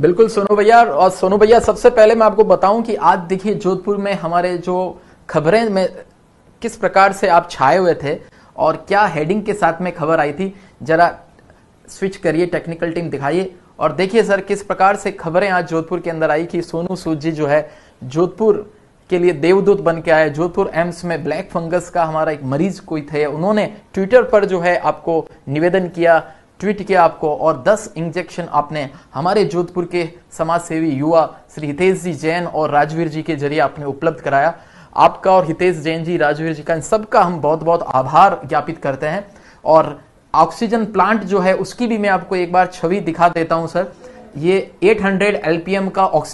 बिल्कुल सोनू भैया और सोनू भैया सबसे पहले मैं आपको बताऊं कि आज देखिए जोधपुर में हमारे जो खबरें में किस प्रकार से आप छाए हुए थे और क्या हेडिंग के साथ में खबर आई थी जरा स्विच करिए टेक्निकल टीम दिखाइए और देखिए सर किस प्रकार से खबरें आज जोधपुर के अंदर आई कि सोनू सूद जी जो है जोधपुर के लिए देवदूत बन के आए जोधपुर एम्स में ब्लैक फंगस का हमारा एक मरीज कोई थे उन्होंने ट्विटर पर जो है आपको निवेदन किया ट्वीट किया आपको और 10 इंजेक्शन आपने हमारे जोधपुर के समाज सेवी युवा श्री हितेश जी जैन और राजवीर जी के जरिए आपने उपलब्ध कराया आपका और हितेश जैन जी राजवीर जी का इन सबका हम बहुत बहुत आभार ज्ञापित करते हैं और ऑक्सीजन प्लांट जो है उसकी भी मैं आपको एक बार छवि दिखा देता हूं सर ये 800 एलपीएम का ऑक्सीजन